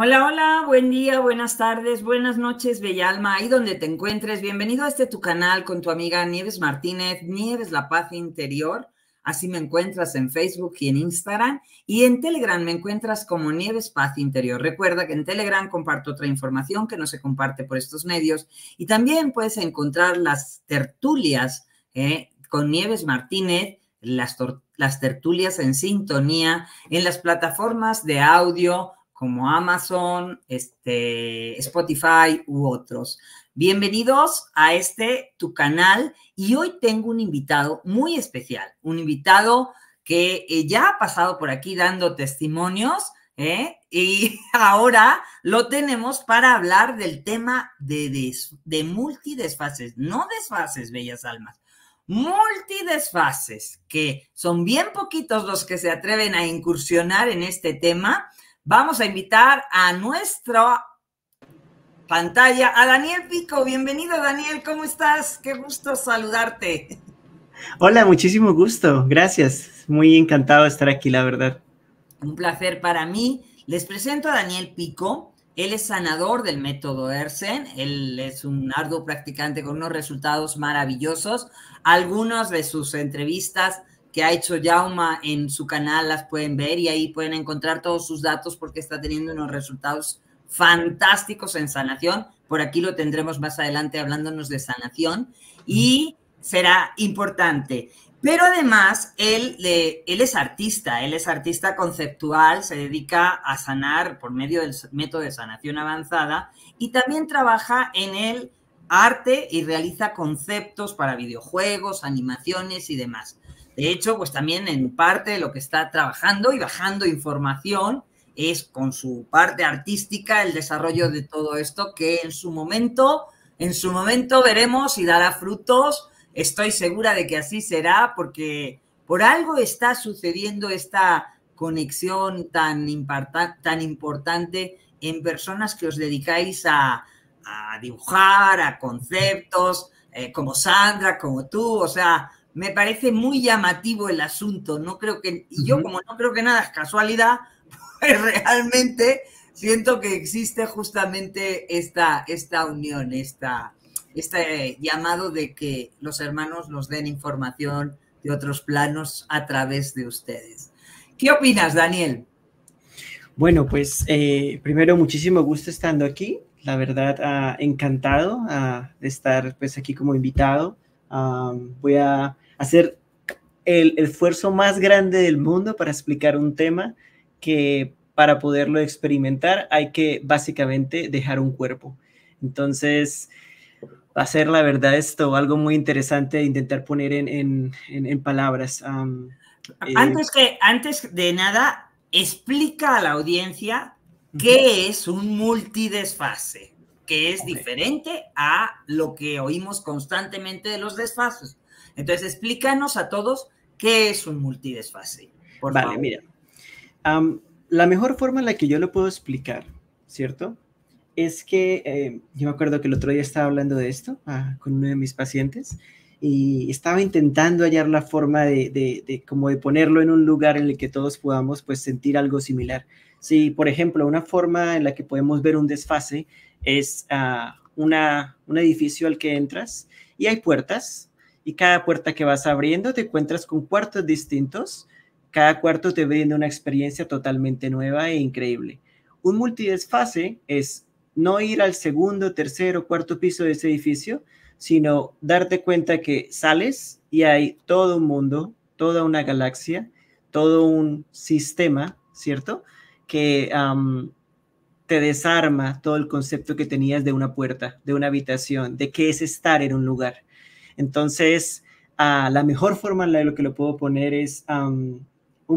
Hola, hola, buen día, buenas tardes, buenas noches, bella alma, ahí donde te encuentres. Bienvenido a este tu canal con tu amiga Nieves Martínez, Nieves La Paz Interior. Así me encuentras en Facebook y en Instagram. Y en Telegram me encuentras como Nieves Paz Interior. Recuerda que en Telegram comparto otra información que no se comparte por estos medios. Y también puedes encontrar las tertulias eh, con Nieves Martínez, las, las tertulias en sintonía, en las plataformas de audio como Amazon, este, Spotify u otros. Bienvenidos a este tu canal y hoy tengo un invitado muy especial, un invitado que eh, ya ha pasado por aquí dando testimonios ¿eh? y ahora lo tenemos para hablar del tema de, de multidesfases, no desfases, bellas almas, multidesfases, que son bien poquitos los que se atreven a incursionar en este tema Vamos a invitar a nuestra pantalla a Daniel Pico. Bienvenido, Daniel. ¿Cómo estás? Qué gusto saludarte. Hola, muchísimo gusto. Gracias. Muy encantado de estar aquí, la verdad. Un placer para mí. Les presento a Daniel Pico. Él es sanador del método ERSEN. Él es un arduo practicante con unos resultados maravillosos. Algunas de sus entrevistas ha hecho Yauma en su canal las pueden ver y ahí pueden encontrar todos sus datos porque está teniendo unos resultados fantásticos en sanación. Por aquí lo tendremos más adelante hablándonos de sanación y será importante. Pero además, él, eh, él es artista, él es artista conceptual, se dedica a sanar por medio del método de sanación avanzada y también trabaja en el arte y realiza conceptos para videojuegos, animaciones y demás. De hecho, pues también en parte lo que está trabajando y bajando información es con su parte artística el desarrollo de todo esto que en su momento, en su momento veremos y dará frutos. Estoy segura de que así será porque por algo está sucediendo esta conexión tan, tan importante en personas que os dedicáis a, dibujar, a conceptos, eh, como Sandra, como tú, o sea, me parece muy llamativo el asunto. No creo que, y yo como no creo que nada es casualidad, pues realmente siento que existe justamente esta, esta unión, esta, este llamado de que los hermanos nos den información de otros planos a través de ustedes. ¿Qué opinas, Daniel? Bueno, pues eh, primero muchísimo gusto estando aquí, la verdad ah, encantado ah, de estar pues aquí como invitado. Ah, voy a hacer el, esfuerzo más grande del mundo para explicar un tema que para poderlo experimentar hay que básicamente dejar un cuerpo. Entonces, va a ser la verdad esto algo muy interesante intentar poner en, palabras. Eh, antes, que, antes de nada, explica a la audiencia qué es un multidesfase, que es diferente a lo que oímos constantemente de los desfases. Entonces, explícanos a todos qué es un multidesfase. Por vale, mira. la mejor forma en la que yo lo puedo explicar, ¿cierto? Es que eh, yo me acuerdo que el otro día estaba hablando de esto ah, con uno de mis pacientes y estaba intentando hallar la forma de, como de ponerlo en un lugar en el que todos podamos pues sentir algo similar. Si, por ejemplo, una forma en la que podemos ver un desfase es ah, un edificio al que entras y hay puertas, y cada puerta que vas abriendo te encuentras con cuartos distintos. Cada cuarto te brinda una experiencia totalmente nueva e increíble. Un multidesfase es no ir al segundo, tercero, cuarto piso de ese edificio, sino darte cuenta que sales y hay todo un mundo, toda una galaxia, todo un sistema, ¿cierto? Que te desarma todo el concepto que tenías de una puerta, de una habitación, de qué es estar en un lugar. Entonces, ah, la mejor forma en la de lo que lo puedo poner es un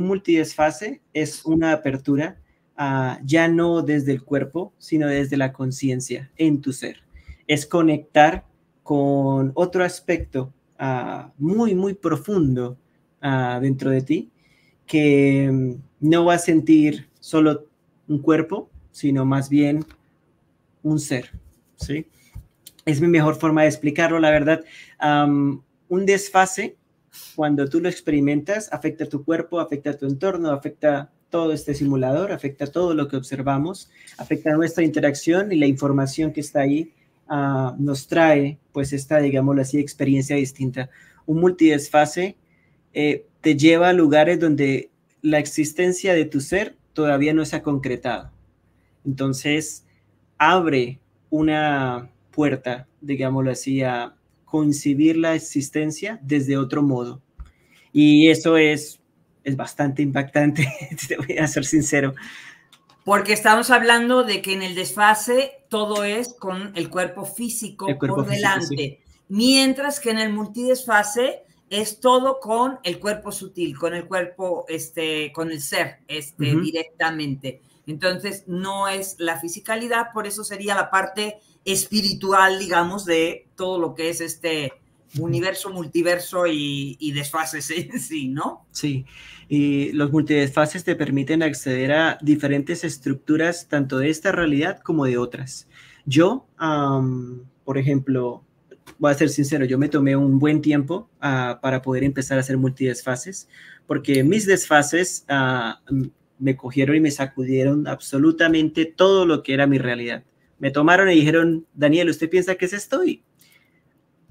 multidesfase, es una apertura, ah, ya no desde el cuerpo, sino desde la conciencia, en tu ser. Es conectar con otro aspecto ah, muy, muy profundo dentro de ti, que mm, no va a sentir solo un cuerpo, sino más bien un ser, ¿sí? es mi mejor forma de explicarlo, la verdad. un desfase, cuando tú lo experimentas, afecta a tu cuerpo, afecta a tu entorno, afecta todo este simulador, afecta todo lo que observamos, afecta a nuestra interacción y la información que está ahí ah, nos trae, pues, esta, digámoslo así, experiencia distinta. Un multidesfase eh, te lleva a lugares donde la existencia de tu ser todavía no se ha concretado. Entonces, abre una puerta, digámoslo así, a concibir la existencia desde otro modo. Y eso es, es bastante impactante, te voy a ser sincero. Porque estamos hablando de que en el desfase todo es con el cuerpo físico por delante, mientras que en el multidesfase es todo con el cuerpo sutil, con el cuerpo, este, con el ser, este, directamente. Entonces, no es la fisicalidad, por eso sería la parte espiritual, digamos, de todo lo que es este universo, multiverso y, desfases en sí, ¿no? Sí, y los multidesfases te permiten acceder a diferentes estructuras, tanto de esta realidad como de otras. Yo, por ejemplo, voy a ser sincero, yo me tomé un buen tiempo ah, para poder empezar a hacer multidesfases, porque mis desfases ah, me cogieron y me sacudieron absolutamente todo lo que era mi realidad me tomaron y dijeron, Daniel, ¿usted piensa que es esto? Y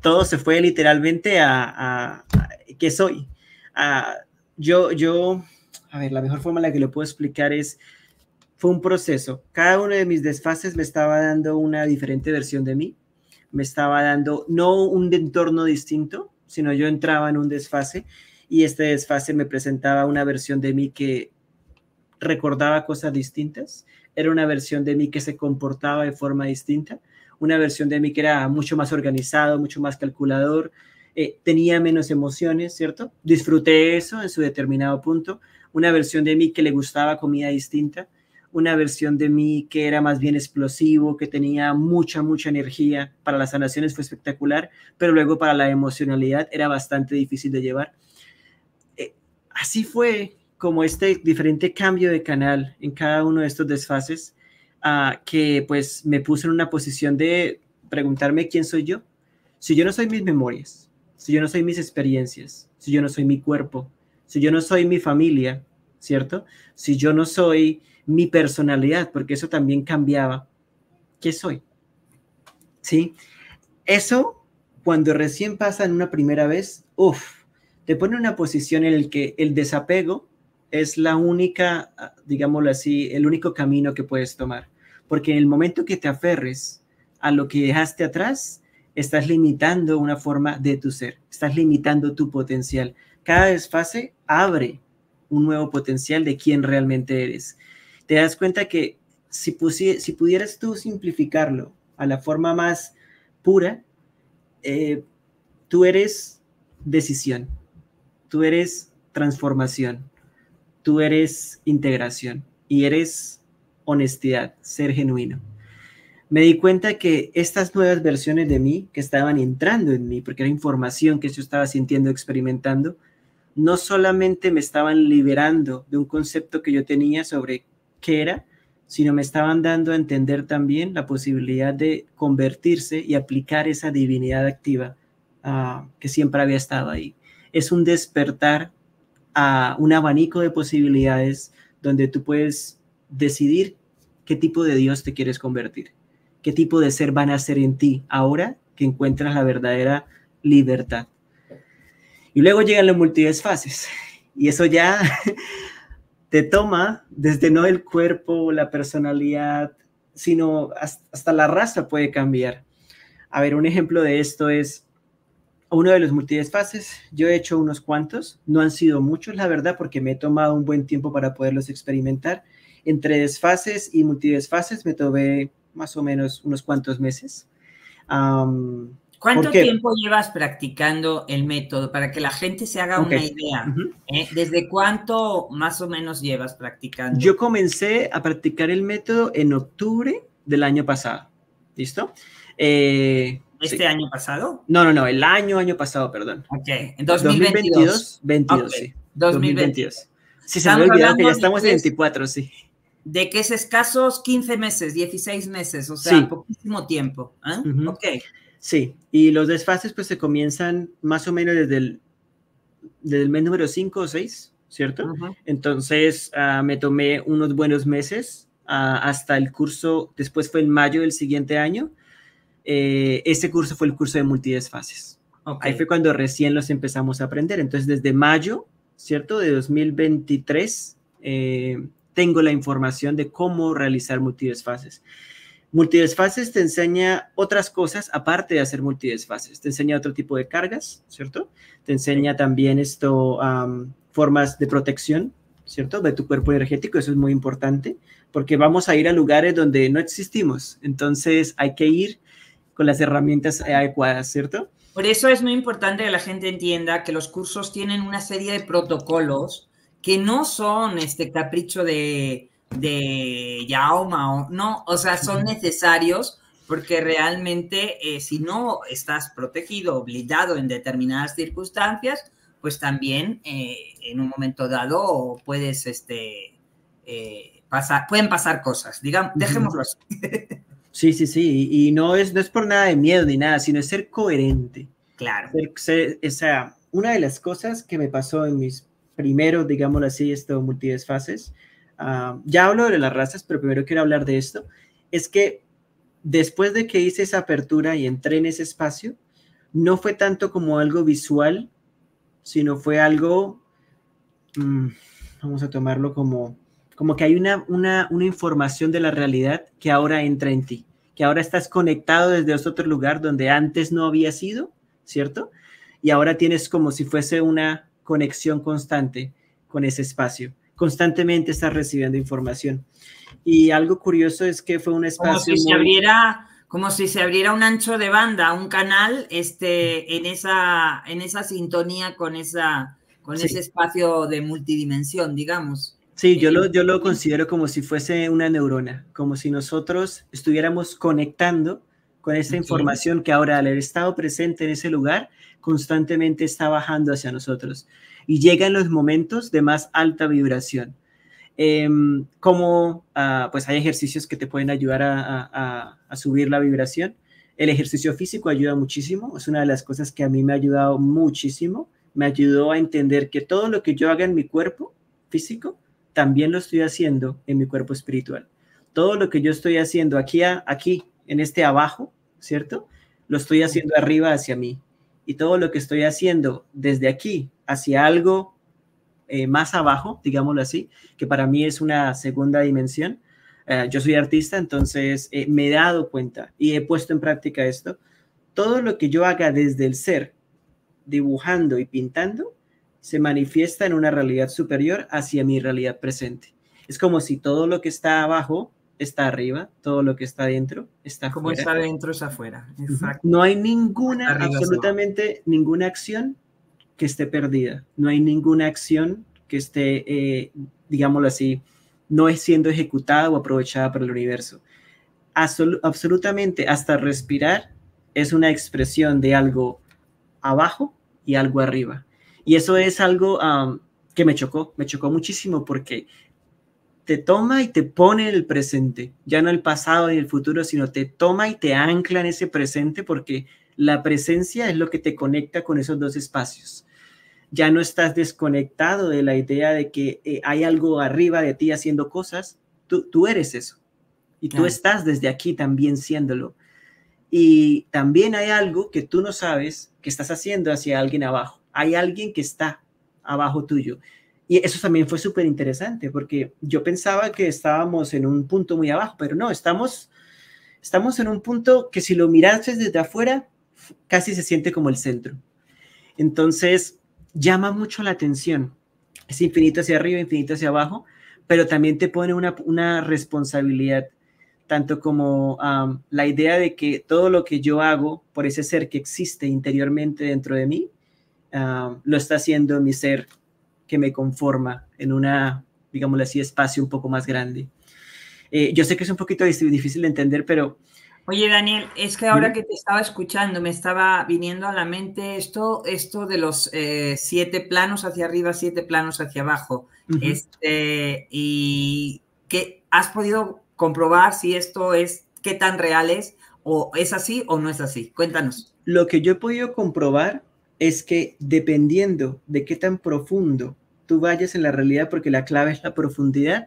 todo se fue literalmente a, ¿qué soy? A, yo, yo, a ver, la mejor forma en la que lo puedo explicar es, fue un proceso. Cada uno de mis desfases me estaba dando una diferente versión de mí, me estaba dando no un entorno distinto, sino yo entraba en un desfase y este desfase me presentaba una versión de mí que recordaba cosas distintas, era una versión de mí que se comportaba de forma distinta, una versión de mí que era mucho más organizado, mucho más calculador, eh, tenía menos emociones, ¿cierto? Disfruté eso en su determinado punto, una versión de mí que le gustaba comida distinta, una versión de mí que era más bien explosivo, que tenía mucha, mucha energía. Para las sanaciones fue espectacular, pero luego para la emocionalidad era bastante difícil de llevar. Eh, así fue como este diferente cambio de canal en cada uno de estos desfases, ah, que pues me puso en una posición de preguntarme quién soy yo. Si yo no soy mis memorias, si yo no soy mis experiencias, si yo no soy mi cuerpo, si yo no soy mi familia, ¿cierto? Si yo no soy mi personalidad, porque eso también cambiaba, ¿qué soy? ¿Sí? Eso, cuando recién pasa en una primera vez, uff, te pone en una posición en la que el desapego es la única, ah, digámoslo así, el único camino que puedes tomar. Porque en el momento que te aferres a lo que dejaste atrás, estás limitando una forma de tu ser, estás limitando tu potencial. Cada desfase abre un nuevo potencial de quién realmente eres. Te das cuenta que si, si pudieras tú simplificarlo a la forma más pura, eh, tú eres decisión, tú eres transformación, tú eres integración y eres honestidad, ser genuino. Me di cuenta que estas nuevas versiones de mí que estaban entrando en mí, porque era información que yo estaba sintiendo, experimentando, no solamente me estaban liberando de un concepto que yo tenía sobre qué era, sino me estaban dando a entender también la posibilidad de convertirse y aplicar esa divinidad activa ah, que siempre había estado ahí. Es un despertar a un abanico de posibilidades donde tú puedes decidir qué tipo de Dios te quieres convertir, qué tipo de ser van a ser en ti ahora que encuentras la verdadera libertad. Y luego llegan las múltiples y eso ya te toma desde no el cuerpo, o la personalidad, sino hasta la raza puede cambiar. A ver, un ejemplo de esto es uno de los multidesfases. Yo he hecho unos cuantos, no han sido muchos, la verdad, porque me he tomado un buen tiempo para poderlos experimentar. Entre desfases y multidesfases me tomé más o menos unos cuantos meses. ¿Cuánto tiempo llevas practicando el método para que la gente se haga una idea? ¿eh? ¿Desde cuánto más o menos llevas practicando? Yo comencé a practicar el método en octubre del año pasado. ¿Listo? Eh, ¿Este año pasado? No, no, no, el año, año pasado, perdón. Ok, en 2022. 2022, sí. 2022. Si se me olvidó que ya estamos en 24, sí. De que es escasos 15 meses, 16 meses, o sea, poquísimo tiempo. ¿ah? Ok. Sí, y los desfases pues se comienzan más o menos desde el, desde mes número 5 o 6, ¿cierto? Entonces ah, me tomé unos buenos meses ah, hasta el curso, después fue en mayo del siguiente año, eh, ese curso fue el curso de multidesfases. Ahí fue cuando recién los empezamos a aprender. Entonces, desde mayo, ¿cierto? De 2023, eh, tengo la información de cómo realizar multidesfases. Multidesfases te enseña otras cosas aparte de hacer multidesfases. Te enseña otro tipo de cargas, ¿cierto? Te enseña también esto, formas de protección, ¿cierto? De tu cuerpo energético, eso es muy importante, porque vamos a ir a lugares donde no existimos. Entonces hay que ir con las herramientas adecuadas, ¿cierto? Por eso es muy importante que la gente entienda que los cursos tienen una serie de protocolos que no son este capricho de, de Yaoma, no, o sea, son necesarios porque realmente eh, si no estás protegido, obligado en determinadas circunstancias, pues también eh, en un momento dado puedes, este, eh, pasar, pueden pasar cosas, digamos, dejémoslo así. Sí, sí, sí, y, no, es, no es por nada de miedo ni nada, sino es ser coherente. Claro. o sea, una de las cosas que me pasó en mis primeros, digámoslo así, esto multidesfases, ah, ya hablo de las razas, pero primero quiero hablar de esto, es que después de que hice esa apertura y entré en ese espacio, no fue tanto como algo visual, sino fue algo, mm, vamos a tomarlo como, como que hay una, una información de la realidad que ahora entra en ti que ahora estás conectado desde este otro lugar donde antes no había sido, ¿cierto? Y ahora tienes como si fuese una conexión constante con ese espacio. Constantemente estás recibiendo información. Y algo curioso es que fue un espacio... Como si se abriera, como si se abriera un ancho de banda, un canal este, en, esa, en esa sintonía con, esa, con ese espacio de multidimensión, digamos. Sí, yo lo, yo lo considero como si fuese una neurona, como si nosotros estuviéramos conectando con esta información que ahora al haber estado presente en ese lugar, constantemente está bajando hacia nosotros y llegan los momentos de más alta vibración. Em, como ah, pues hay ejercicios que te pueden ayudar a, a, subir la vibración, el ejercicio físico ayuda muchísimo, es una de las cosas que a mí me ha ayudado muchísimo, me ayudó a entender que todo lo que yo haga en mi cuerpo físico también lo estoy haciendo en mi cuerpo espiritual. Todo lo que yo estoy haciendo aquí, aquí, en este abajo, ¿cierto? Lo estoy haciendo arriba hacia mí. Y todo lo que estoy haciendo desde aquí hacia algo eh, más abajo, digámoslo así, que para mí es una segunda dimensión. Eh, yo soy artista, entonces eh, me he dado cuenta y he puesto en práctica esto. Todo lo que yo haga desde el ser, dibujando y pintando, se manifiesta en una realidad superior hacia mi realidad presente. Es como si todo lo que está abajo está arriba, todo lo que está dentro está afuera. Como está adentro es afuera. No hay ninguna, absolutamente ninguna acción que esté perdida. No hay ninguna acción que esté, eh, digámoslo así, no es siendo ejecutada o aprovechada por el universo. absolutamente, hasta respirar es una expresión de algo abajo y algo arriba. Y eso es algo que me chocó, me chocó muchísimo porque te toma y te pone en el presente, ya no el pasado ni el futuro, sino te toma y te ancla en ese presente porque la presencia es lo que te conecta con esos dos espacios. Ya no estás desconectado de la idea de que eh, hay algo arriba de ti haciendo cosas, tú, eres eso y tú estás desde aquí también siéndolo. Y también hay algo que tú no sabes que estás haciendo hacia alguien abajo hay alguien que está abajo tuyo. Y eso también fue súper interesante porque yo pensaba que estábamos en un punto muy abajo, pero no, estamos, estamos en un punto que si lo miras desde afuera, casi se siente como el centro. Entonces, llama mucho la atención. Es infinito hacia arriba, infinito hacia abajo, pero también te pone una, responsabilidad, tanto como la idea de que todo lo que yo hago por ese ser que existe interiormente dentro de mí, lo está haciendo mi ser que me conforma en una, digamos así, espacio un poco más grande. Eh, yo sé que es un poquito difícil de entender, pero... Oye, Daniel, es que ahora que te estaba escuchando, me estaba viniendo a la mente esto, esto de los eh, siete planos hacia arriba, siete planos hacia abajo. Este, y que has podido comprobar si esto es, qué tan real o es así o no es así. Cuéntanos. Lo que yo he podido comprobar es que dependiendo de qué tan profundo tú vayas en la realidad, porque la clave es la profundidad,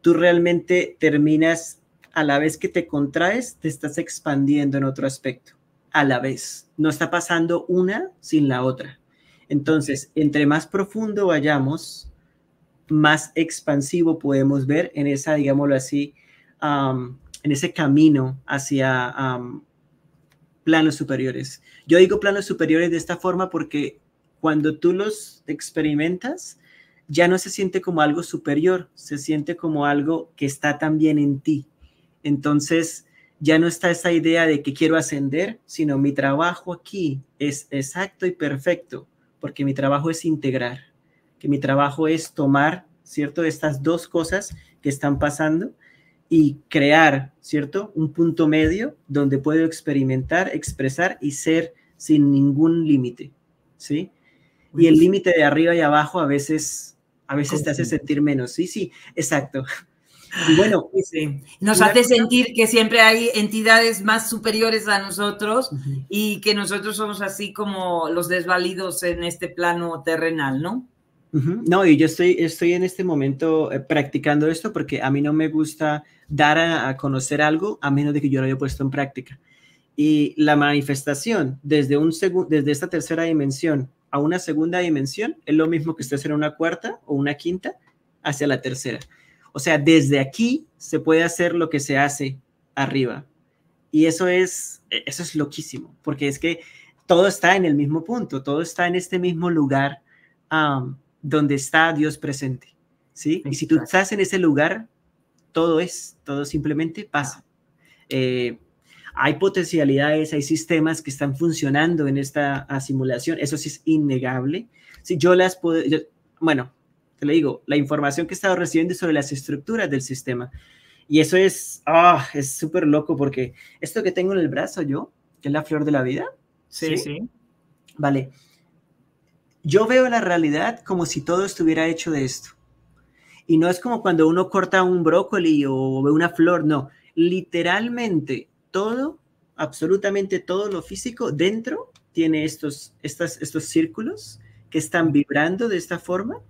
tú realmente terminas, a la vez que te contraes, te estás expandiendo en otro aspecto, a la vez. No está pasando una sin la otra. Entonces, entre más profundo vayamos, más expansivo podemos ver en esa, digámoslo así, en ese camino hacia planos superiores. Yo digo planos superiores de esta forma porque cuando tú los experimentas, ya no se siente como algo superior, se siente como algo que está también en ti. Entonces, ya no está esa idea de que quiero ascender, sino mi trabajo aquí es exacto y perfecto, porque mi trabajo es integrar, que mi trabajo es tomar, ¿cierto?, estas dos cosas que están pasando y crear, ¿cierto? Un punto medio donde puedo experimentar, expresar y ser sin ningún límite, ¿sí? Y el límite de arriba y abajo a veces, a veces te hace sentir menos, sí, sí, exacto. Y bueno, pues, sí. nos hace sentir que siempre hay entidades más superiores a nosotros y que nosotros somos así como los desvalidos en este plano terrenal, ¿no? No, y yo estoy, estoy en este momento eh, practicando esto porque a mí no me gusta dar a, conocer algo a menos de que yo lo haya puesto en práctica. Y la manifestación desde, un desde esta tercera dimensión a una segunda dimensión es lo mismo que usted hacer una cuarta o una quinta hacia la tercera. O sea, desde aquí se puede hacer lo que se hace arriba. Y eso es, e-, eso es loquísimo, porque es que todo está en el mismo punto, todo está en este mismo lugar donde está Dios presente, ¿sí? Y si tú estás en ese lugar, todo es, todo simplemente pasa. Eh, hay potencialidades, hay sistemas que están funcionando en esta ah, simulación, eso sí es innegable. Si yo las puedo, bueno, te lo digo, la información que he estado recibiendo es sobre las estructuras del sistema. Y eso es, ah, es súper loco porque esto que tengo en el brazo yo, que es la flor de la vida. sí. sí. Vale, yo veo la realidad como si todo estuviera hecho de esto. Y no es como cuando uno corta un brócoli o ve una flor, no. Literalmente todo, absolutamente todo lo físico dentro tiene estos, estas, estos círculos que están vibrando de esta forma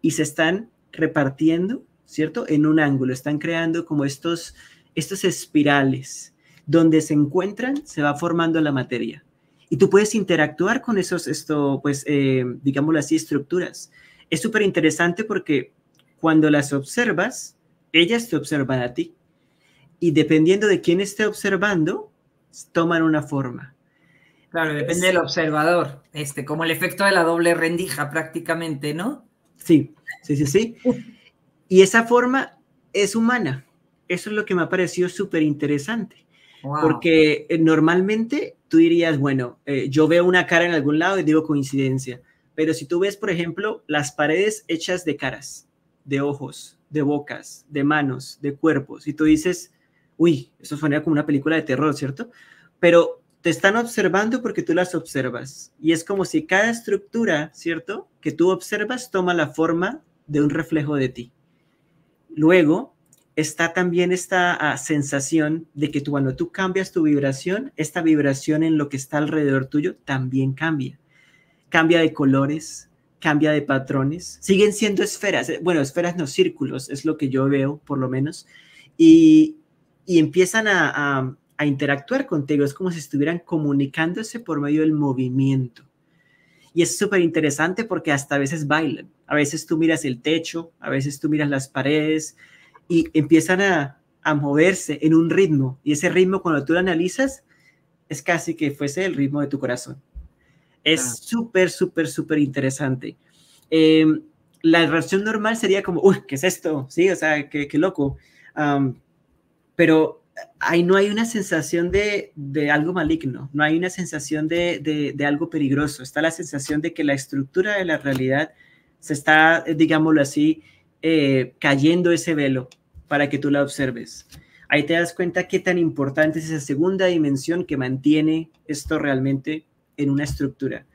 y se están repartiendo, ¿cierto? En un ángulo, están creando como estos, estos espirales. Donde se encuentran, se va formando la materia y tú puedes interactuar con esos, esto, pues, eh, digámoslo así, estructuras. Es súper interesante porque cuando las observas, ellas te observan a ti. Y dependiendo de quién esté observando, toman una forma. Claro, depende del observador, este, como el efecto de la doble rendija prácticamente, ¿no? Sí, sí, sí, sí. y esa forma es humana. Eso es lo que me ha parecido súper interesante. Porque eh, normalmente tú dirías, bueno, eh, yo veo una cara en algún lado y digo coincidencia. Pero si tú ves, por ejemplo, las paredes hechas de caras, de ojos, de bocas, de manos, de cuerpos, y tú dices, uy, eso suena como una película de terror, ¿cierto? Pero te están observando porque tú las observas. Y es como si cada estructura, ¿cierto? Que tú observas toma la forma de un reflejo de ti. Luego, está también esta ah, sensación de que tú, cuando tú cambias tu vibración, esta vibración en lo que está alrededor tuyo también cambia. Cambia de colores, cambia de patrones, siguen siendo esferas, eh, bueno, esferas no círculos, es lo que yo veo por lo menos, y, y empiezan a, a interactuar contigo, es como si estuvieran comunicándose por medio del movimiento. Y es súper interesante porque hasta a veces bailan, a veces tú miras el techo, a veces tú miras las paredes, y empiezan a, moverse en un ritmo. Y ese ritmo, cuando tú lo analizas, es casi que fuese el ritmo de tu corazón. Es súper, súper, súper interesante. Em, la reacción normal sería como, uy, ¿qué es esto? Sí, o sea, qué, qué loco. pero ahí no hay una sensación de, algo maligno, no hay una sensación de, de, algo peligroso. Está la sensación de que la estructura de la realidad se está, eh, digámoslo así, eh, cayendo ese velo para que tú la observes. Ahí te das cuenta qué tan importante es esa segunda dimensión que mantiene esto realmente en una estructura.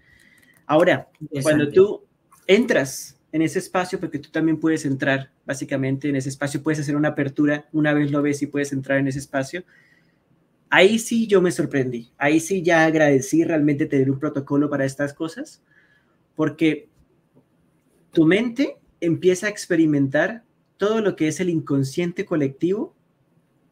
Ahora, cuando tú entras en ese espacio, porque tú también puedes entrar básicamente en ese espacio, puedes hacer una apertura, una vez lo ves y puedes entrar en ese espacio, ahí sí yo me sorprendí, ahí sí ya agradecí realmente tener un protocolo para estas cosas, porque tu mente empieza a experimentar todo lo que es el inconsciente colectivo,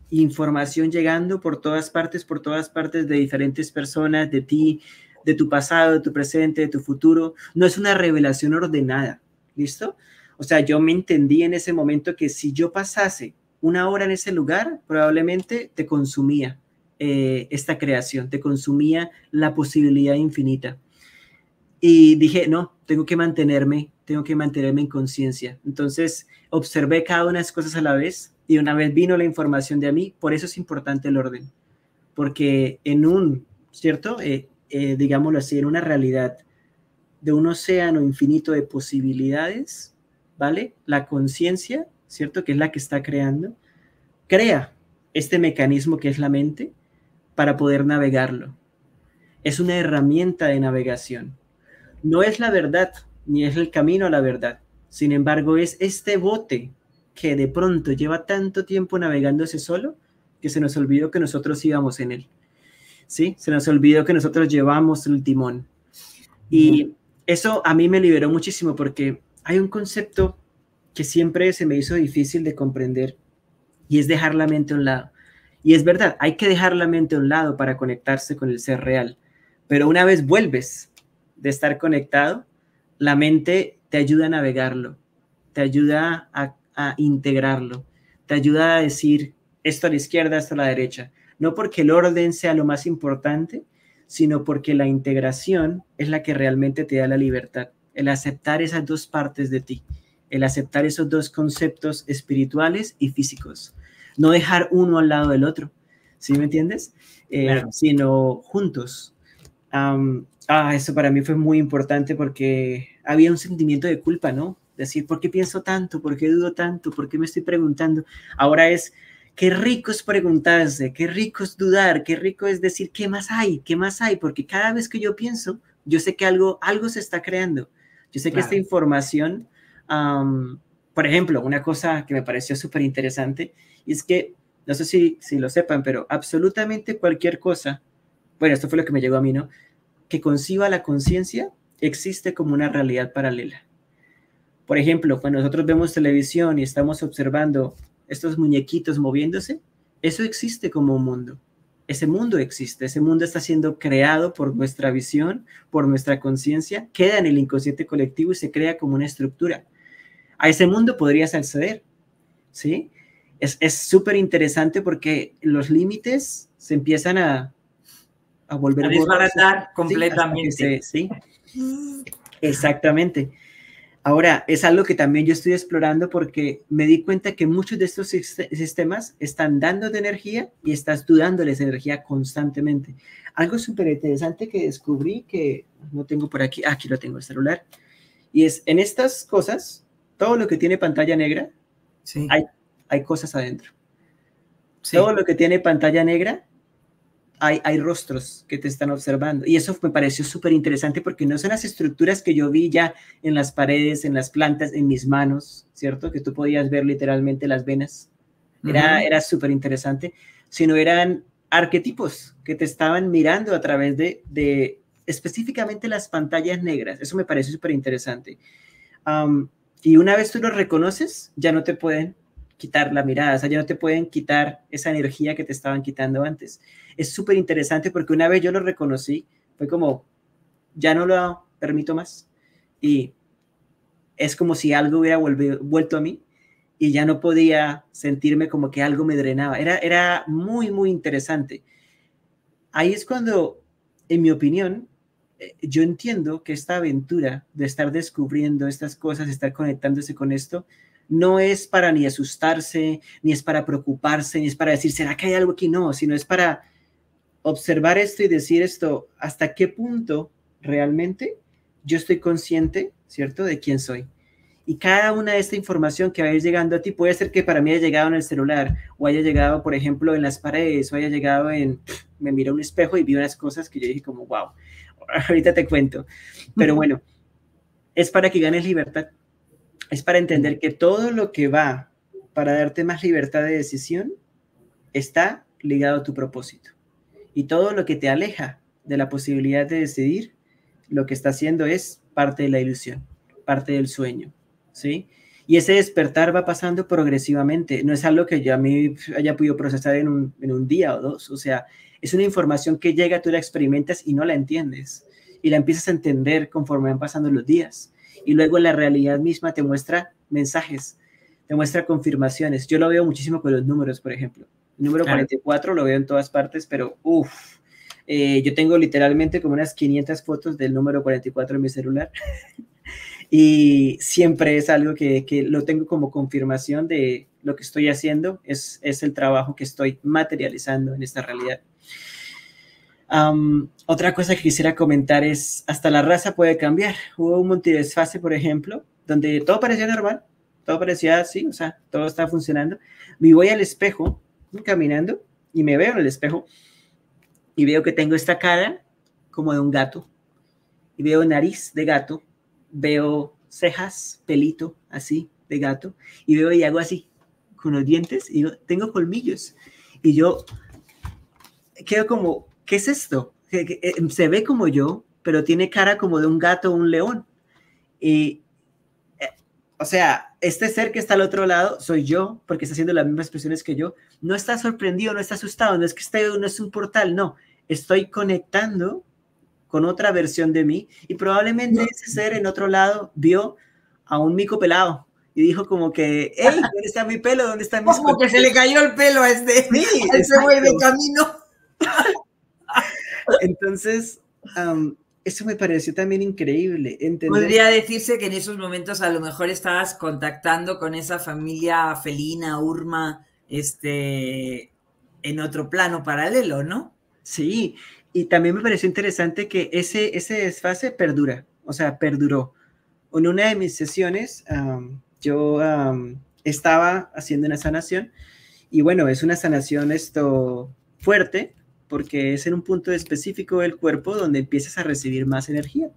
información llegando por todas partes, por todas partes de diferentes personas, de ti, de tu pasado, de tu presente, de tu futuro. No es una revelación ordenada, ¿listo? O sea, yo me entendí en ese momento que si yo pasase una hora en ese lugar, probablemente te consumía eh, esta creación, te consumía la posibilidad infinita. Y dije, no, tengo que mantenerme tengo que mantenerme en conciencia. Entonces, observé cada una de las cosas a la vez y una vez vino la información de a mí, por eso es importante el orden, porque en un, ¿cierto? Eh, eh, digámoslo así, en una realidad de un océano infinito de posibilidades, ¿vale? La conciencia, ¿cierto? Que es la que está creando, crea este mecanismo que es la mente para poder navegarlo. Es una herramienta de navegación. No es la verdad, ni es el camino a la verdad. Sin embargo, es este bote que de pronto lleva tanto tiempo navegándose solo que se nos olvidó que nosotros íbamos en él. ¿Sí? Se nos olvidó que nosotros llevamos el timón. Y eso a mí me liberó muchísimo porque hay un concepto que siempre se me hizo difícil de comprender y es dejar la mente a un lado. Y es verdad, hay que dejar la mente a un lado para conectarse con el ser real. Pero una vez vuelves de estar conectado, la mente te ayuda a navegarlo, te ayuda a, integrarlo, te ayuda a decir esto a la izquierda, esto a la derecha. No porque el orden sea lo más importante, sino porque la integración es la que realmente te da la libertad, el aceptar esas dos partes de ti, el aceptar esos dos conceptos espirituales y físicos, no dejar uno al lado del otro, ¿sí me entiendes? Eh, sino juntos. Ah, eso para mí fue muy importante porque había un sentimiento de culpa, ¿no? Decir, ¿por qué pienso tanto? ¿Por qué dudo tanto? ¿Por qué me estoy preguntando? Ahora es, qué rico es preguntarse, qué rico es dudar, qué rico es decir, ¿qué más hay? ¿Qué más hay? Porque cada vez que yo pienso, yo sé que algo, algo se está creando. Yo sé que esta información, por ejemplo, una cosa que me pareció súper interesante, y es que, no sé si, si lo sepan, pero absolutamente cualquier cosa, bueno, esto fue lo que me llegó a mí, ¿no? que conciba la conciencia existe como una realidad paralela. Por ejemplo, cuando nosotros vemos televisión y estamos observando estos muñequitos moviéndose, eso existe como un mundo. Ese mundo existe, ese mundo está siendo creado por nuestra visión, por nuestra conciencia, queda en el inconsciente colectivo y se crea como una estructura. A ese mundo podrías acceder, ¿sí? Es súper interesante porque los límites se empiezan a, a volver a desbaratar completamente. Sí, exactamente. Ahora, es algo que también yo estoy explorando porque me di cuenta que muchos de estos sistemas están dando de energía y estás dándoles energía constantemente. Algo súper interesante que descubrí que no tengo por aquí, aquí lo tengo el celular, y es en estas cosas, todo lo que tiene pantalla negra, sí. hay, hay cosas adentro. Todo lo que tiene pantalla negra hay, rostros que te están observando. Y eso me pareció súper interesante porque no son las estructuras que yo vi ya en las paredes, en las plantas, en mis manos, ¿cierto? Que tú podías ver literalmente las venas. Era, era súper interesante, sino eran arquetipos que te estaban mirando a través de, específicamente las pantallas negras. Eso me parece súper interesante. y una vez tú los reconoces, ya no te pueden quitar la mirada, o sea, ya no te pueden quitar esa energía que te estaban quitando antes. Es súper interesante porque una vez yo lo reconocí, fue como, ya no lo permito más. Y es como si algo hubiera vuelto a mí y ya no podía sentirme como que algo me drenaba. Era, era muy, muy interesante. Ahí es cuando, en mi opinión, eh, yo entiendo que esta aventura de estar descubriendo estas cosas, estar conectándose con esto, no es para ni asustarse, ni es para preocuparse, ni es para decir, ¿será que hay algo aquí? No, sino es para observar esto y decir esto, ¿hasta qué punto realmente yo estoy consciente, ¿cierto?, de quién soy. Y cada una de esta información que va a ir llegando a ti puede ser que para mí haya llegado en el celular, o haya llegado, por ejemplo, en las paredes, o haya llegado en, me miré un espejo y vi unas cosas que yo dije como, wow, ahorita te cuento. Pero bueno, es para que ganes libertad, es para entender que todo lo que va para darte más libertad de decisión está ligado a tu propósito. Y todo lo que te aleja de la posibilidad de decidir, lo que está haciendo es parte de la ilusión, parte del sueño, ¿sí? Y ese despertar va pasando progresivamente, no es algo que yo a mí haya podido procesar en un, en un día o dos, o sea, es una información que llega, tú la experimentas y no la entiendes, y la empiezas a entender conforme van pasando los días, y luego la realidad misma te muestra mensajes, te muestra confirmaciones. Yo lo veo muchísimo con los números, por ejemplo. El número 44 lo veo en todas partes, pero uff, eh, yo tengo literalmente como unas 500 fotos del número 44 en mi celular. y siempre es algo que, que, lo tengo como confirmación de lo que estoy haciendo, es, es el trabajo que estoy materializando en esta realidad otra cosa que quisiera comentar es, hasta la raza puede cambiar. Hubo un multidesfase, por ejemplo, donde todo parecía normal, todo parecía así, o sea, todo estaba funcionando. Me voy al espejo, caminando, y me veo en el espejo, y veo que tengo esta cara como de un gato, y veo nariz de gato, veo cejas, pelito, así, de gato, y veo y hago así, con los dientes, y tengo colmillos, y yo quedo como ¿qué es esto? Eh, se ve como yo, pero tiene cara como de un gato o un león. Y, eh, o sea, este ser que está al otro lado soy yo, porque está haciendo las mismas expresiones que yo. No está sorprendido, no está asustado, no es que este no es un portal, no. Estoy conectando con otra versión de mí y probablemente ese ser en otro lado vio a un mico pelado y dijo como que, ¿dónde está mi pelo? ¿Dónde está mi Como que se le cayó el pelo a este, sí, Se este se de camino. Entonces, eso me pareció también increíble. Podría decirse que en esos momentos a lo mejor estabas contactando con esa familia felina, urma, este, en otro plano paralelo, ¿no? Sí, y también me pareció interesante que ese, ese desfase perdura, o sea, perduró. En una de mis sesiones, yo estaba haciendo una sanación, y bueno, es una sanación esto fuerte, porque es en un punto específico del cuerpo donde empiezas a recibir más energía.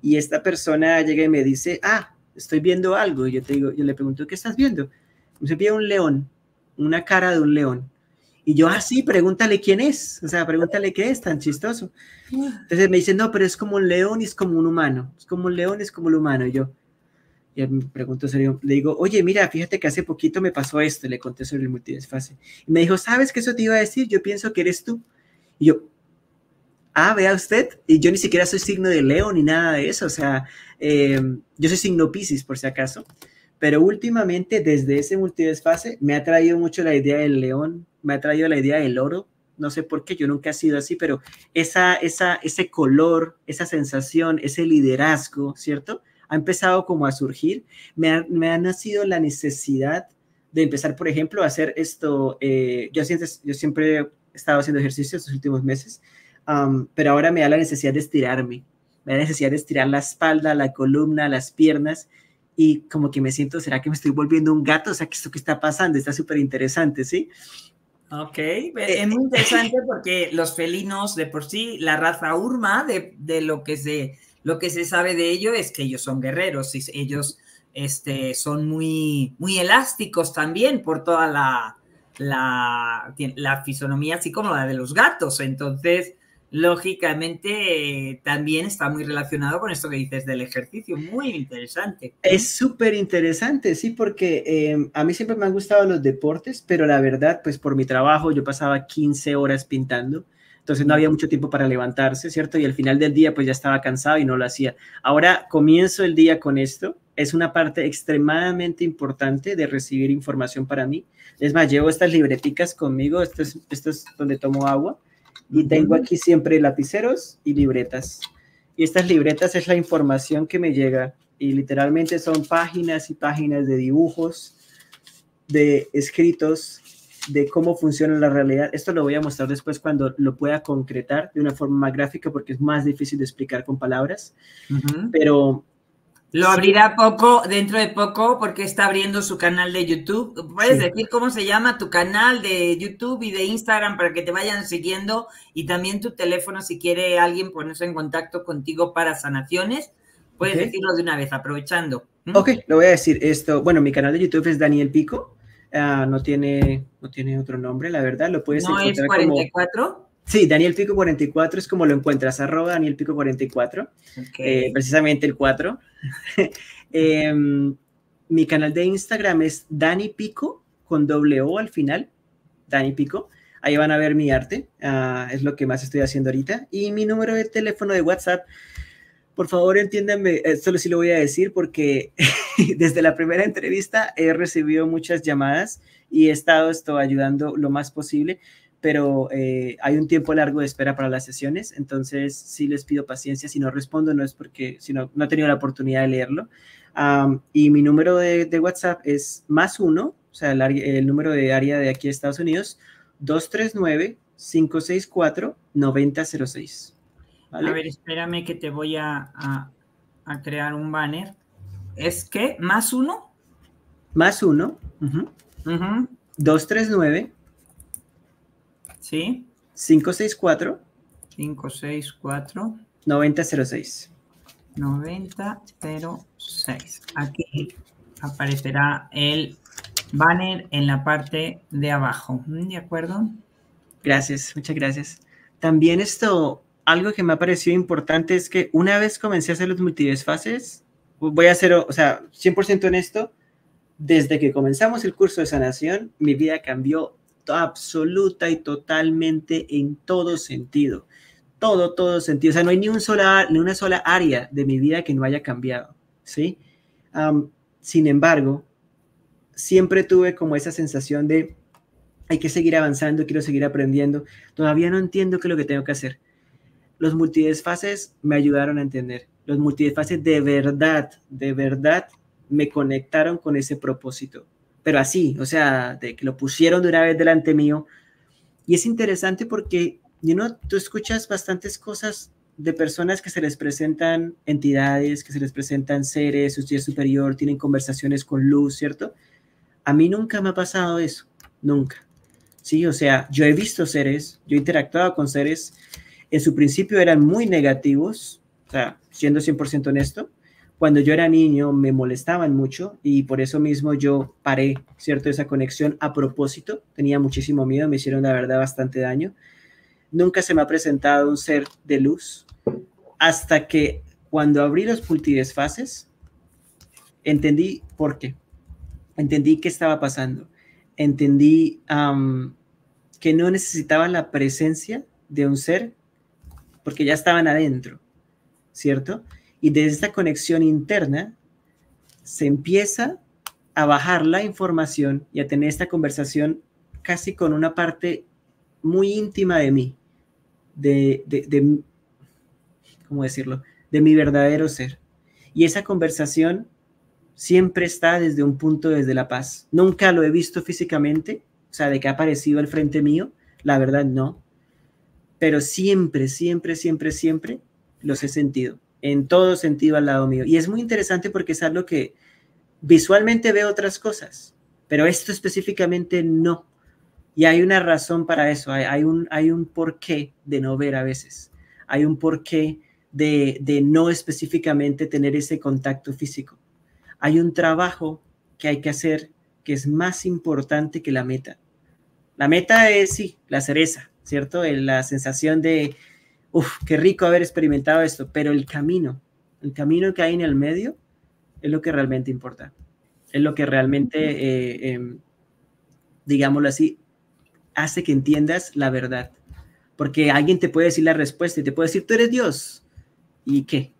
Y esta persona llega y me dice, ah, estoy viendo algo. Y yo, te digo, yo le pregunto, ¿qué estás viendo? Me dice, un león, una cara de un león. Y yo, así ah, pregúntale quién es. O sea, pregúntale qué es, tan chistoso. Entonces me dice, no, pero es como un león y es como un humano. Es como un león, es como un humano. Y yo, y me pregunto serio, le digo, oye, mira, fíjate que hace poquito me pasó esto, le conté sobre el multidesfase. Y me dijo, ¿sabes qué eso te iba a decir? Yo pienso que eres tú. Y yo, ah, vea usted, y yo ni siquiera soy signo de león ni nada de eso, o sea, eh, yo soy signo Pisces por si acaso, pero últimamente desde ese multidesfase me ha traído mucho la idea del león, me ha traído la idea del oro, no sé por qué, yo nunca he sido así, pero esa, esa, ese color, esa sensación, ese liderazgo, ¿cierto? Ha empezado como a surgir, me ha, nacido la necesidad de empezar, por ejemplo, a hacer esto, yo, eh, yo siempre estado haciendo ejercicio estos últimos meses, um, pero ahora me da la necesidad de estirarme, me da la necesidad de estirar la espalda, la columna, las piernas, y como que me siento, ¿será que me estoy volviendo un gato? O sea, ¿qué esto que está pasando? Está súper interesante, ¿sí? Ok, eh, es muy interesante porque los felinos de por sí, la raza urma, de, de, lo, que se, lo que se sabe de ello es que ellos son guerreros ellos este, son muy, muy elásticos también por toda la, la, la fisonomía así como la de los gatos. Entonces, lógicamente eh, también está muy relacionado con esto que dices del ejercicio, muy interesante. Es súper interesante, sí, porque em, a mí siempre me han gustado los deportes, pero la verdad, pues por mi trabajo yo pasaba 15 horas pintando, entonces no había mucho tiempo para levantarse, ¿cierto? Y al final del día pues ya estaba cansado y no lo hacía. Ahora comienzo el día con esto, es una parte extremadamente importante de recibir información para mí. Es más, llevo estas libreticas conmigo, esto es, esto es donde tomo agua, y tengo aquí siempre lapiceros y libretas. Y estas libretas es la información que me llega y literalmente son páginas y páginas de dibujos, de escritos, de cómo funciona la realidad. Esto lo voy a mostrar después cuando lo pueda concretar de una forma más gráfica porque es más difícil de explicar con palabras. Pero lo abrirá poco, dentro de poco, porque está abriendo su canal de YouTube. ¿Puedes decir cómo se llama tu canal de YouTube y de Instagram para que te vayan siguiendo? Y también tu teléfono si quiere alguien ponerse en contacto contigo para sanaciones. Puedes decirlo de una vez, aprovechando. Ok, lo voy a decir esto. Bueno, mi canal de YouTube es Daniel Pico. Ah, no, tiene, no tiene otro nombre, la verdad. Lo puedes ¿No es 44? Sí, Daniel Pico 44 es como lo encuentras, arroba Daniel Pico 44, eh, precisamente el 4. Em, mi canal de Instagram es Dani Pico con doble O al final, Dani Pico. Ahí van a ver mi arte, ah, es lo que más estoy haciendo ahorita. Y mi número de teléfono de WhatsApp, por favor entiéndanme, solo sí lo voy a decir porque desde la primera entrevista he recibido muchas llamadas y he estado esto ayudando lo más posible pero eh, hay un tiempo largo de espera para las sesiones, entonces sí les pido paciencia, si no respondo no es porque si no, he tenido la oportunidad de leerlo. y mi número de, WhatsApp es más uno, o sea, el, número de área de aquí de Estados Unidos, 239-564-9006. 9006 A ver, espérame que te voy a, crear un banner. ¿Es que más uno? Más uno. 239 Sí. 564. 564. 9006. 9006. Aquí aparecerá el banner en la parte de abajo. ¿Mm? ¿De acuerdo? Gracias, muchas gracias. También esto, algo que me ha parecido importante es que una vez comencé a hacer los multidesfases, voy a hacer, o sea, 100% esto, desde que comenzamos el curso de sanación, mi vida cambió absoluta y totalmente en todo sentido. Todo, todo sentido. O sea, no hay ni, un sola, ni una sola área de mi vida que no haya cambiado, ¿sí? sin embargo, siempre tuve como esa sensación de hay que seguir avanzando, quiero seguir aprendiendo. Todavía no entiendo qué es lo que tengo que hacer. Los multidesfases me ayudaron a entender. Los multidesfases de verdad, de verdad me conectaron con ese propósito pero así, o sea, de que lo pusieron de una vez delante mío. Y es interesante porque, you tú escuchas bastantes cosas de personas que se les presentan entidades, que se les presentan seres, su ser superior, tienen conversaciones con luz, ¿cierto? A mí nunca me ha pasado eso, nunca. Sí, o sea, yo he visto seres, yo he interactuado con seres, en su principio eran muy negativos, o sea, siendo 100% honesto, cuando yo era niño me molestaban mucho y por eso mismo yo paré, ¿cierto? Esa conexión a propósito. Tenía muchísimo miedo, me hicieron la verdad bastante daño. Nunca se me ha presentado un ser de luz hasta que cuando abrí los multidesfases, entendí por qué. Entendí qué estaba pasando. Entendí que no necesitaba la presencia de un ser porque ya estaban adentro, ¿cierto? Y desde esta conexión interna se empieza a bajar la información y a tener esta conversación casi con una parte muy íntima de mí, de, de, de ¿cómo decirlo? De mi verdadero ser. Y esa conversación siempre está desde un punto, desde la paz. Nunca lo he visto físicamente, o sea, de que ha aparecido al frente mío, la verdad no. Pero siempre, siempre, siempre, siempre los he sentido en todo sentido al lado mío. Y es muy interesante porque es algo que visualmente veo otras cosas, pero esto específicamente no. Y hay una razón para eso, hay, un, hay un porqué de no ver a veces, hay un porqué de, de no específicamente tener ese contacto físico. Hay un trabajo que hay que hacer que es más importante que la meta. La meta es, sí, la cereza, ¿cierto? La sensación de, Uf, qué rico haber experimentado esto, pero el camino, el camino que hay en el medio es lo que realmente importa, es lo que realmente, eh, em, digámoslo así, hace que entiendas la verdad. Porque alguien te puede decir la respuesta y te puede decir, tú eres Dios. ¿Y qué?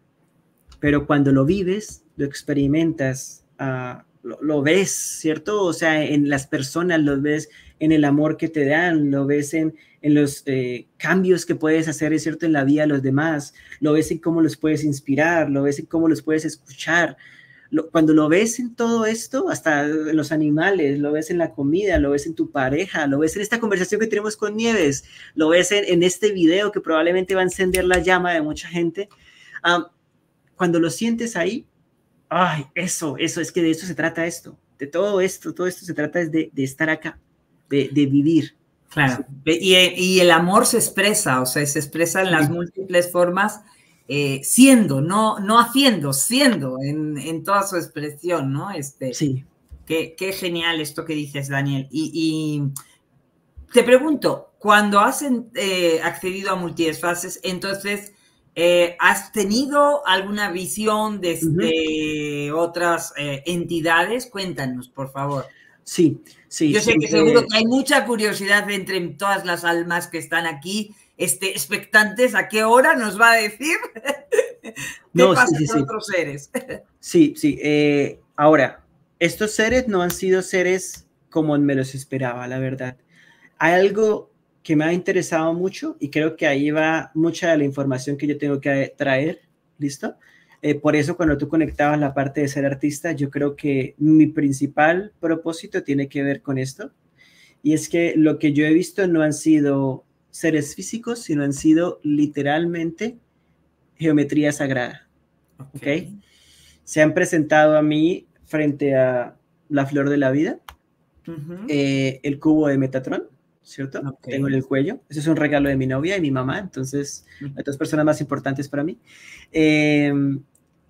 Pero cuando lo vives, lo experimentas, ah, lo, ves, ¿cierto? O sea, en las personas lo ves, en el amor que te dan, lo ves en, en los eh, cambios que puedes hacer, es cierto, en la vida de los demás, lo ves en cómo los puedes inspirar, lo ves en cómo los puedes escuchar. cuando lo ves en todo esto, hasta en los animales, lo ves en la comida, lo ves en tu pareja, lo ves en esta conversación que tenemos con Nieves, lo ves en, este video que probablemente va a encender la llama de mucha gente. cuando lo sientes ahí, ay, eso, eso, es que de eso se trata esto, de todo esto, todo esto se trata de, de estar acá de, vivir. Claro. Y, el amor se expresa, o sea, se expresa en las múltiples formas, eh, siendo, no, no haciendo, siendo en, en, toda su expresión, ¿no? Este, sí. Qué, genial esto que dices, Daniel. Y, te pregunto, cuando has eh, accedido a multiesfases, entonces, eh, ¿has tenido alguna visión desde otras entidades? Cuéntanos, por favor. Sí, sí. Yo sé que seguro eh, que... hay mucha curiosidad entre todas las almas que están aquí, este, expectantes a qué hora nos va a decir qué pasa otros seres. Sí, sí. Eh, ahora, estos seres no han sido seres como me los esperaba, la verdad. Hay algo que me ha interesado mucho y creo que ahí va mucha de la información que yo tengo que traer, ¿listo? Eh, por eso cuando tú conectabas la parte de ser artista, yo creo que mi principal propósito tiene que ver con esto. Y es que lo que yo he visto no han sido seres físicos, sino han sido literalmente geometría sagrada. ¿Ok? Se han presentado a mí frente a la flor de la vida, eh, el cubo de Metatron, ¿cierto? Tengo en el cuello. Ese es un regalo de mi novia y mi mamá, entonces las dos personas más importantes para mí. Em,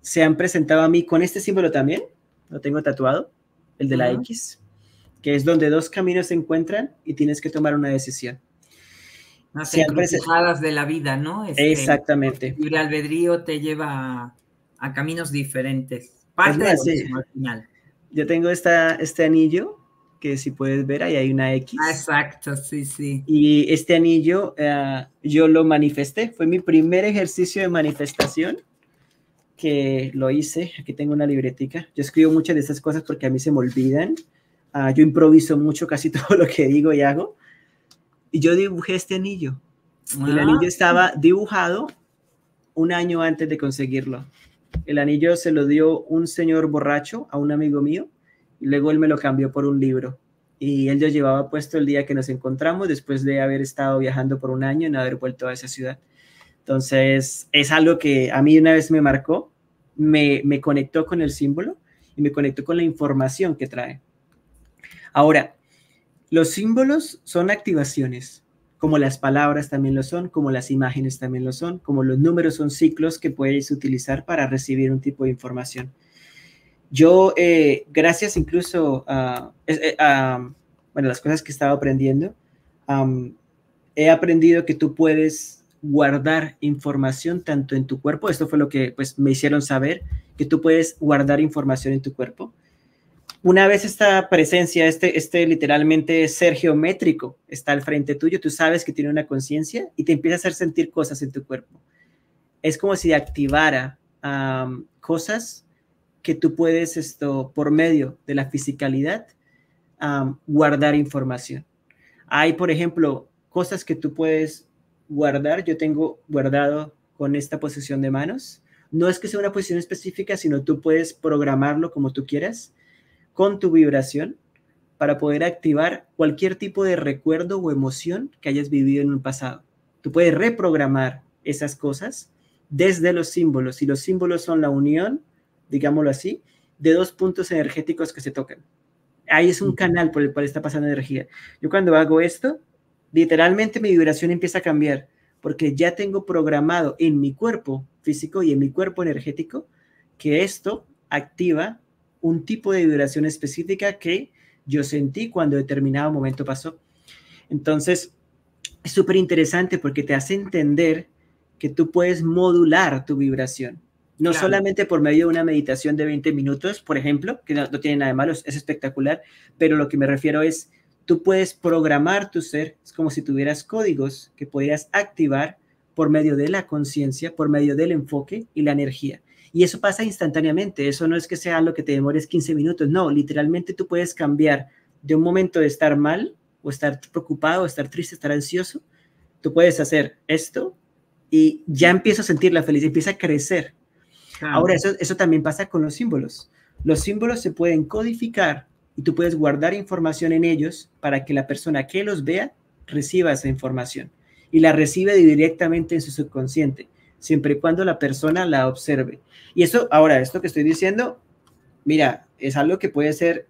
se han presentado a mí con este símbolo también, lo tengo tatuado, el de la X, que es donde dos caminos se encuentran y tienes que tomar una decisión. Las encrucijadas de la vida, ¿no? Este, Exactamente. Y el albedrío te lleva a, caminos diferentes. Parte Yo tengo esta, este anillo que si puedes ver, ahí hay una X. Ah, exacto, sí, sí. Y este anillo eh, yo lo manifesté, fue mi primer ejercicio de manifestación que lo hice, aquí tengo una libretica, yo escribo muchas de esas cosas porque a mí se me olvidan, ah, yo improviso mucho casi todo lo que digo y hago, y yo dibujé este anillo. El ah. anillo estaba dibujado un año antes de conseguirlo. El anillo se lo dio un señor borracho a un amigo mío luego él me lo cambió por un libro y él ya llevaba puesto el día que nos encontramos después de haber estado viajando por un año y haber vuelto a esa ciudad. Entonces es algo que a mí una vez me marcó, me, me conectó con el símbolo y me conectó con la información que trae. Ahora, los símbolos son activaciones, como las palabras también lo son, como las imágenes también lo son, como los números son ciclos que puedes utilizar para recibir un tipo de información. Yo, eh, gracias incluso eh, a, bueno, las cosas que estaba aprendiendo, he aprendido que tú puedes guardar información tanto en tu cuerpo, esto fue lo que pues, me hicieron saber, que tú puedes guardar información en tu cuerpo. Una vez esta presencia, este, este literalmente ser geométrico está al frente tuyo, tú sabes que tiene una conciencia y te empieza a hacer sentir cosas en tu cuerpo. Es como si activara cosas que tú puedes esto por medio de la fisicalidad guardar información. Hay, por ejemplo, cosas que tú puedes guardar. Yo tengo guardado con esta posición de manos. No es que sea una posición específica, sino tú puedes programarlo como tú quieras con tu vibración para poder activar cualquier tipo de recuerdo o emoción que hayas vivido en un pasado. Tú puedes reprogramar esas cosas desde los símbolos y los símbolos son la unión digámoslo así, de dos puntos energéticos que se tocan. Ahí es un canal por el cual está pasando energía. Yo cuando hago esto, literalmente mi vibración empieza a cambiar, porque ya tengo programado en mi cuerpo físico y en mi cuerpo energético que esto activa un tipo de vibración específica que yo sentí cuando determinado momento pasó. Entonces, es súper interesante porque te hace entender que tú puedes modular tu vibración. No solamente por medio de una meditación de 20 minutos, por ejemplo, que no, tiene nada de malo, es, espectacular, pero lo que me refiero es, tú puedes programar tu ser, es como si tuvieras códigos que podrías activar por medio de la conciencia, por medio del enfoque y la energía. Y eso pasa instantáneamente, eso no es que sea lo que te demores 15 minutos, no, literalmente tú puedes cambiar de un momento de estar mal o estar preocupado, o estar triste, estar ansioso, tú puedes hacer esto y ya empiezo a sentir la felicidad, empieza a crecer Ahora, eso, eso también pasa con los símbolos. Los símbolos se pueden codificar y tú puedes guardar información en ellos para que la persona que los vea reciba esa información y la recibe directamente en su subconsciente, siempre y cuando la persona la observe. Y eso, ahora, esto que estoy diciendo, mira, es algo que puede ser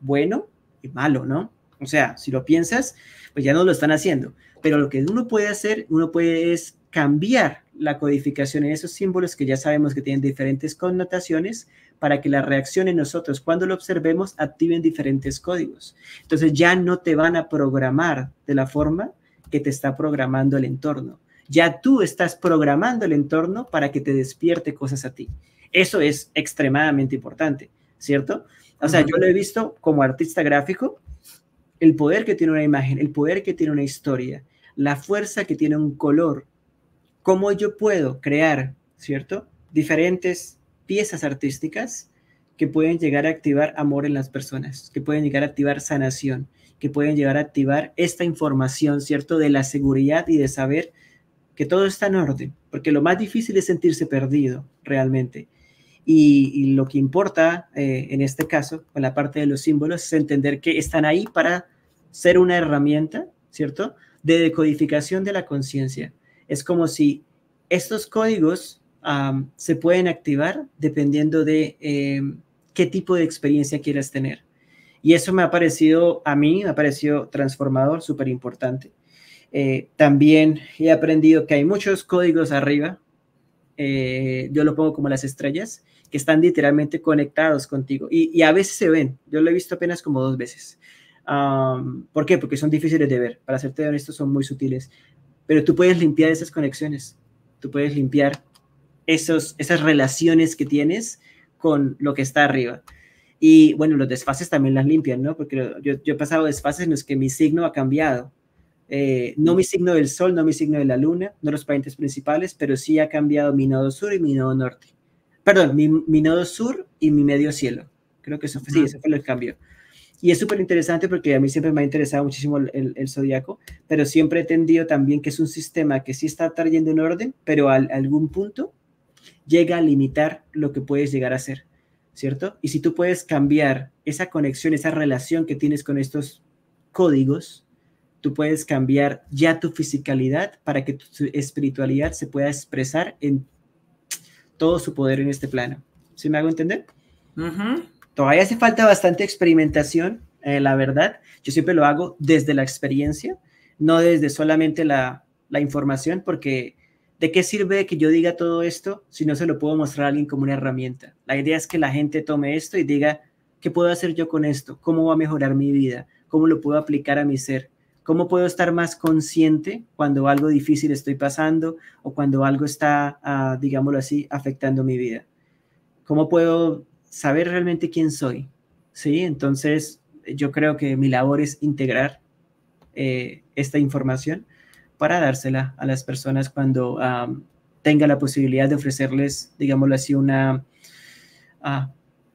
bueno y malo, ¿no? O sea, si lo piensas, pues ya no lo están haciendo. Pero lo que uno puede hacer, uno puede es cambiar la codificación en esos símbolos que ya sabemos que tienen diferentes connotaciones para que la reacción en nosotros cuando lo observemos activen diferentes códigos. Entonces ya no te van a programar de la forma que te está programando el entorno. Ya tú estás programando el entorno para que te despierte cosas a ti. Eso es extremadamente importante, ¿cierto? O sea, yo lo he visto como artista gráfico, el poder que tiene una imagen, el poder que tiene una historia, la fuerza que tiene un color, cómo yo puedo crear, ¿cierto? Diferentes piezas artísticas que pueden llegar a activar amor en las personas, que pueden llegar a activar sanación, que pueden llegar a activar esta información, ¿cierto? De la seguridad y de saber que todo está en orden, porque lo más difícil es sentirse perdido realmente. Y, lo que importa eh, en este caso, con la parte de los símbolos, es entender que están ahí para ser una herramienta, ¿cierto? De decodificación de la conciencia es como si estos códigos se pueden activar dependiendo de em, qué tipo de experiencia quieras tener. Y eso me ha parecido a mí, me ha parecido transformador, súper importante. Eh, también he aprendido que hay muchos códigos arriba, eh, yo lo pongo como las estrellas, que están literalmente conectados contigo. Y, a veces se ven, yo lo he visto apenas como dos veces. ¿Por qué? Porque son difíciles de ver. Para serte honesto, son muy sutiles. Pero tú puedes limpiar esas conexiones, tú puedes limpiar esos, esas relaciones que tienes con lo que está arriba. Y bueno, los desfases también las limpian, ¿no? Porque yo, he pasado desfases en los que mi signo ha cambiado. Eh, no mi signo del sol, no mi signo de la luna, no los parientes principales, pero sí ha cambiado mi nodo sur y mi nodo norte. Perdón, mi, nodo sur y mi medio cielo. Creo que eso fue, sí, ese fue el cambio. Y es súper interesante porque a mí siempre me ha interesado muchísimo el, zodiaco, pero siempre he entendido también que es un sistema que sí está trayendo un orden, pero a, algún punto llega a limitar lo que puedes llegar a ser, ¿cierto? Y si tú puedes cambiar esa conexión, esa relación que tienes con estos códigos, tú puedes cambiar ya tu fisicalidad para que tu espiritualidad se pueda expresar en todo su poder en este plano. ¿Sí me hago entender? Uh Todavía hace falta bastante experimentación, eh, la verdad. Yo siempre lo hago desde la experiencia, no desde solamente la, información, porque ¿de qué sirve que yo diga todo esto si no se lo puedo mostrar a alguien como una herramienta? La idea es que la gente tome esto y diga, ¿qué puedo hacer yo con esto? ¿Cómo va a mejorar mi vida? ¿Cómo lo puedo aplicar a mi ser? ¿Cómo puedo estar más consciente cuando algo difícil estoy pasando o cuando algo está, ah, digámoslo así, afectando mi vida? ¿Cómo puedo saber realmente quién soy, ¿sí? Entonces, yo creo que mi labor es integrar eh, esta información para dársela a las personas cuando tenga la posibilidad de ofrecerles, digámoslo así, una, ah,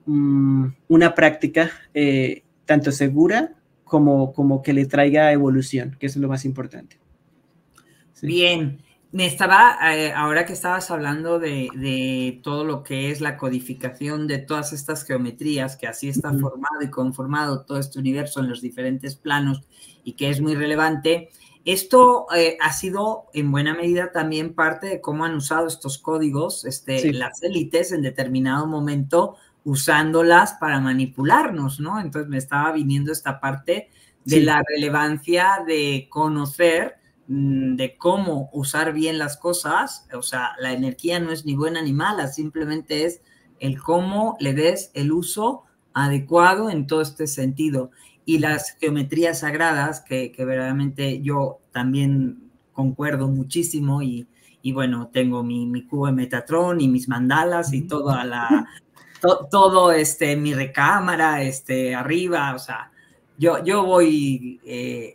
mm, una práctica eh, tanto segura como, como que le traiga evolución, que es lo más importante. Bien. Me estaba, eh, ahora que estabas hablando de, todo lo que es la codificación de todas estas geometrías, que así está formado y conformado todo este universo en los diferentes planos y que es muy relevante, esto eh, ha sido en buena medida también parte de cómo han usado estos códigos este, las élites en determinado momento usándolas para manipularnos, ¿no? Entonces me estaba viniendo esta parte de la relevancia de conocer Mm, de cómo usar bien las cosas, o sea, la energía no es ni buena ni mala, simplemente es el cómo le des el uso adecuado en todo este sentido. Y las geometrías sagradas, que, que verdaderamente yo también concuerdo muchísimo y, bueno, tengo mi, mi, cubo de Metatron y mis mandalas y toda la, todo este, mi recámara, este, arriba, o sea, yo, yo voy... Eh,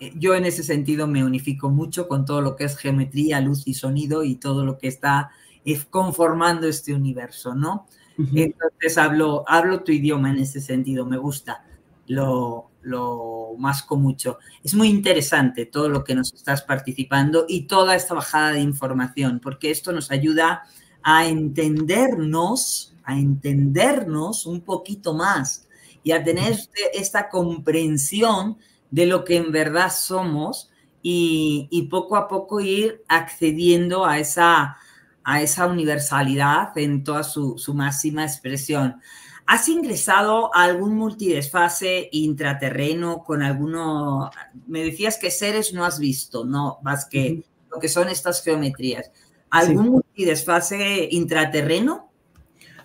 eh, yo en ese sentido me unifico mucho con todo lo que es geometría, luz y sonido y todo lo que está eh, conformando este universo, ¿no? Entonces hablo, hablo tu idioma en ese sentido, me gusta, lo, lo masco mucho. Es muy interesante todo lo que nos estás participando y toda esta bajada de información, porque esto nos ayuda a entendernos, a entendernos un poquito más y a tener este, esta comprensión de lo que en verdad somos y, poco a poco ir accediendo a esa, a esa universalidad en toda su, máxima expresión. ¿Has ingresado a algún multidesfase intraterreno con alguno? Me decías que seres no has visto, ¿no? Más que lo que son estas geometrías. ¿Algún multidesfase intraterreno?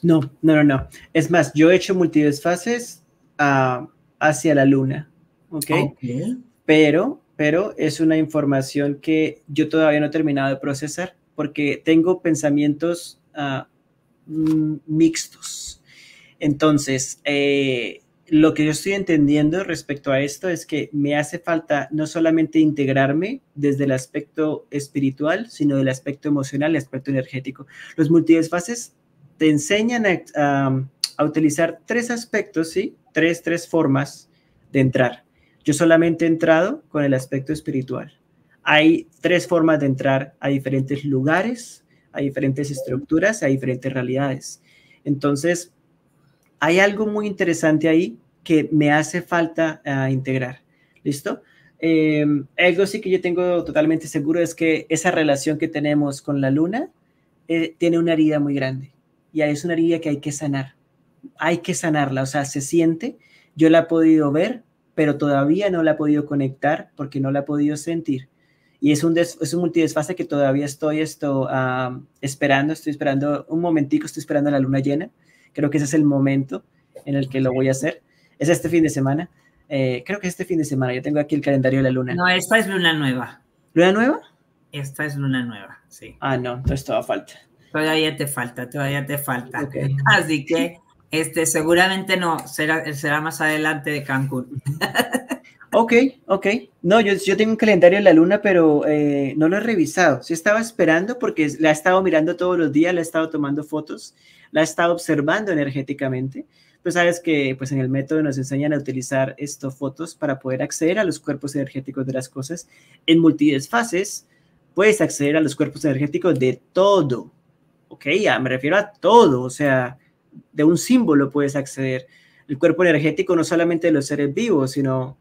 No, no, no, no. Es más, yo he hecho multidesfases ah, hacia la luna okay. Pero, pero es una información que yo todavía no he terminado de procesar porque tengo pensamientos ah, mm, mixtos. Entonces, eh, lo que yo estoy entendiendo respecto a esto es que me hace falta no solamente integrarme desde el aspecto espiritual, sino del aspecto emocional, el aspecto energético. Los multidesfases te enseñan a, utilizar tres aspectos, ¿sí? Tres, tres formas de entrar. Yo solamente he entrado con el aspecto espiritual. Hay tres formas de entrar a diferentes lugares, a diferentes estructuras, a diferentes realidades. Entonces, hay algo muy interesante ahí que me hace falta eh, integrar. ¿Listo? Em, algo sí que yo tengo totalmente seguro es que esa relación que tenemos con la luna eh, tiene una herida muy grande y es una herida que hay que sanar. Hay que sanarla, o sea, se siente. Yo la he podido ver, pero todavía no la ha podido conectar porque no la ha podido sentir. Y es un, es multidesfase que todavía estoy esto, esperando, estoy esperando un momentico, estoy esperando la luna llena. Creo que ese es el momento en el que lo voy a hacer. Es este fin de semana. Eh, creo que este fin de semana. Yo tengo aquí el calendario de la luna. No, esta es luna nueva. ¿Luna nueva? Esta es luna nueva, sí. Ah, no, entonces todavía falta. Todavía te falta, todavía te falta. Así que este, seguramente no, será, será más adelante de Cancún. ok, ok. No, yo, yo, tengo un calendario de la luna, pero eh, no lo he revisado. Sí estaba esperando porque la he estado mirando todos los días, la he estado tomando fotos, la he estado observando energéticamente. Pues sabes que pues en el método nos enseñan a utilizar estos fotos para poder acceder a los cuerpos energéticos de las cosas en multidesfases. Puedes acceder a los cuerpos energéticos de todo, ¿ok? Ya, me refiero a todo, o sea, de un símbolo puedes acceder. El cuerpo energético no solamente de los seres vivos, sino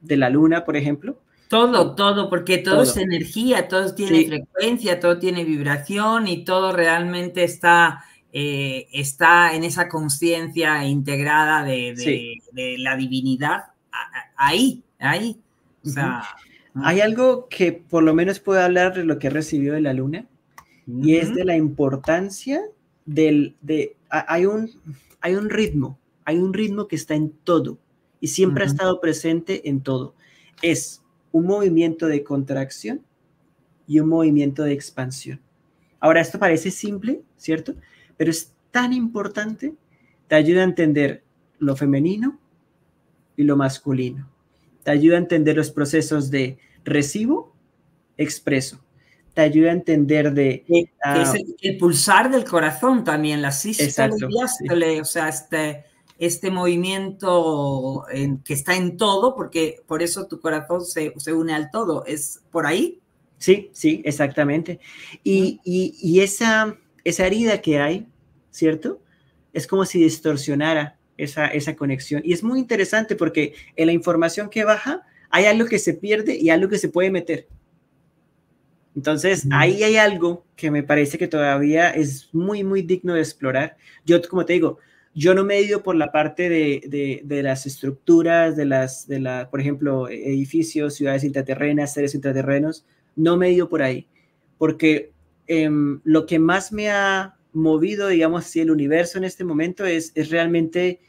de la luna, por ejemplo. Todo, todo, porque todo, es energía, todo tiene frecuencia, todo tiene vibración y todo realmente está, eh, está en esa conciencia integrada de, la divinidad. Ahí, ahí. Hay algo que por lo menos puedo hablar de lo que he recibido de la luna y es de la importancia del, de, hay un, hay un ritmo, hay un ritmo que está en todo y siempre ha estado presente en todo. Es un movimiento de contracción y un movimiento de expansión. Ahora, esto parece simple, ¿cierto? Pero es tan importante, te ayuda a entender lo femenino y lo masculino. Te ayuda a entender los procesos de recibo, expreso, te ayuda a entender de... Ah, es el, pulsar del corazón también, la sístole o sea, este, este movimiento en, que está en todo, porque por eso tu corazón se, une al todo, ¿es por ahí? Sí, sí, exactamente. Y, y, y esa, esa herida que hay, ¿cierto? Es como si distorsionara esa, esa conexión. Y es muy interesante porque en la información que baja hay algo que se pierde y algo que se puede meter. Entonces, ahí hay algo que me parece que todavía es muy, muy digno de explorar. Yo, como te digo, yo no me he ido por la parte de, las estructuras, de las, de por ejemplo, edificios, ciudades intraterrenas, seres intraterrenos, no me he ido por ahí, porque em, lo que más me ha movido, digamos así, el universo en este momento es, es realmente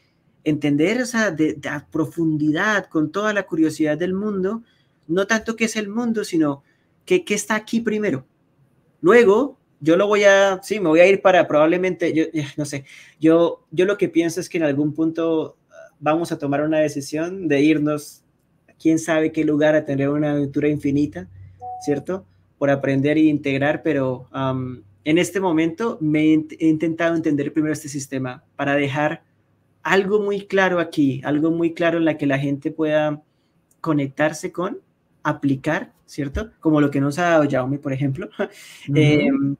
entender, o sea, de, profundidad, con toda la curiosidad del mundo, no tanto que es el mundo, sino ¿Qué, está aquí primero? Luego, yo lo voy a, sí, me voy a ir para probablemente, yo, eh, no sé, yo, yo lo que pienso es que en algún punto ah, vamos a tomar una decisión de irnos, quién sabe qué lugar, a tener una aventura infinita, ¿cierto? Por aprender e integrar, pero en este momento me he intentado entender primero este sistema para dejar algo muy claro aquí, algo muy claro en la que la gente pueda conectarse con, aplicar ¿cierto? Como lo que nos ha dado Xiaomi, por ejemplo. Em,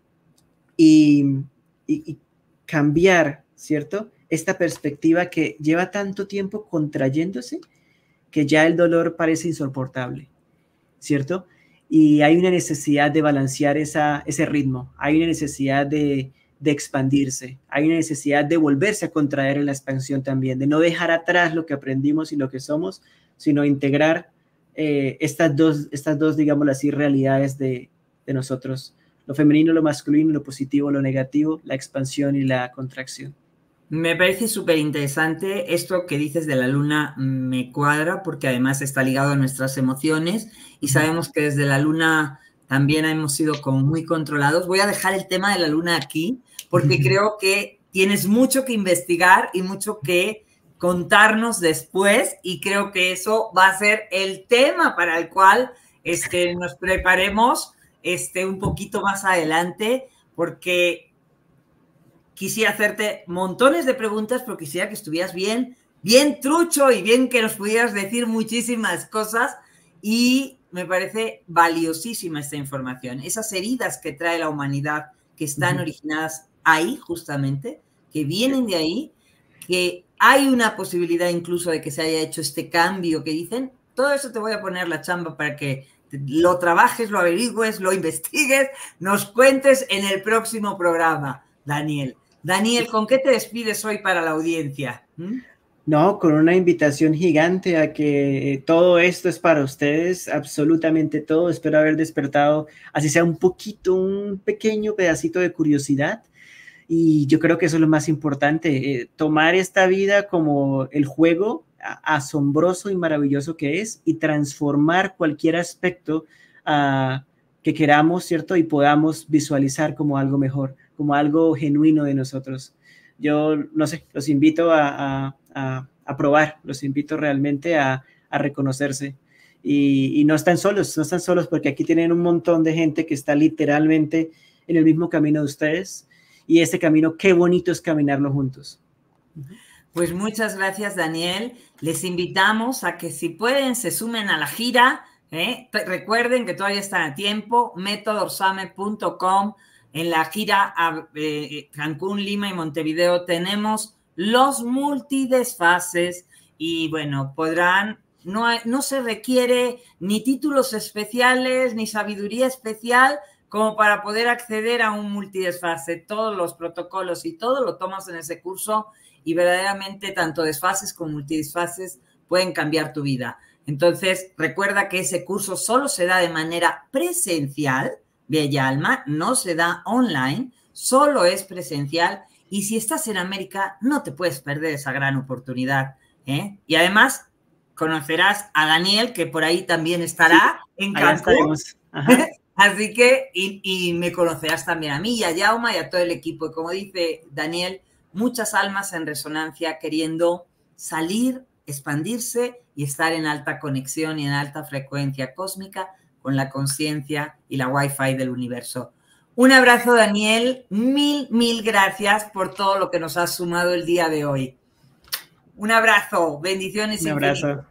y, cambiar, ¿cierto? Esta perspectiva que lleva tanto tiempo contrayéndose que ya el dolor parece insoportable, ¿cierto? Y hay una necesidad de balancear ese ritmo, hay una necesidad de, de expandirse. Hay una necesidad de volverse a contraer en la expansión también, de no dejar atrás lo que aprendimos y lo que somos, sino integrar eh, estas, dos, estas dos, digamos así, realidades de, de nosotros. Lo femenino, lo masculino, lo positivo, lo negativo, la expansión y la contracción. Me parece súper interesante esto que dices de la luna, mm, me cuadra porque además está ligado a nuestras emociones y sabemos que desde la luna también hemos sido como muy controlados. Voy a dejar el tema de la luna aquí porque creo que tienes mucho que investigar y mucho que contarnos después y creo que eso va a ser el tema para el cual este, nos preparemos este, un poquito más adelante porque quisiera hacerte montones de preguntas, pero quisiera que estuvieras bien, bien trucho y bien que nos pudieras decir muchísimas cosas y me parece valiosísima esta información. Esas heridas que trae la humanidad que están originadas ahí justamente, que vienen de ahí, que hay una posibilidad incluso de que se haya hecho este cambio que dicen, todo eso te voy a poner la chamba para que lo trabajes, lo averigües, lo investigues, nos cuentes en el próximo programa, Daniel. Daniel, ¿con qué te despides hoy para la audiencia? ¿Mm? No, con una invitación gigante a que eh, todo esto es para ustedes, absolutamente todo. Espero haber despertado, así sea un poquito, un pequeño pedacito de curiosidad y yo creo que eso es lo más importante, eh, tomar esta vida como el juego asombroso y maravilloso que es y transformar cualquier aspecto ah, que queramos, ¿cierto? Y podamos visualizar como algo mejor, como algo genuino de nosotros. Yo, no sé, los invito a, a, probar, los invito realmente a, reconocerse. y no están solos, no están solos porque aquí tienen un montón de gente que está literalmente en el mismo camino de ustedes y este camino, qué bonito es caminarlo juntos. Pues muchas gracias, Daniel. Les invitamos a que si pueden, se sumen a la gira. ¿eh? Recuerden que todavía están a tiempo, metodorsame.com. En la gira a, eh, eh, Cancún, Lima y Montevideo tenemos los multidesfases. y bueno, podrán no, no, se requiere ni títulos especiales, ni sabiduría especial, como para poder acceder a un multidesfase. Todos los protocolos y todo lo tomas en ese curso y verdaderamente tanto desfases como multidesfases pueden cambiar tu vida. Entonces, recuerda que ese curso solo se da de manera presencial, Bella Alma, no se da online, solo es presencial. Y si estás en América, no te puedes perder esa gran oportunidad. ¿eh? Y además, conocerás a Daniel, que por ahí también estará en Así que, y, me conocerás también a mí y a Yauma y a todo el equipo. Y como dice Daniel, muchas almas en resonancia queriendo salir, expandirse y estar en alta conexión y en alta frecuencia cósmica con la conciencia y la wifi del universo. Un abrazo, Daniel. Mil, mil gracias por todo lo que nos has sumado el día de hoy. Un abrazo, bendiciones. Un abrazo.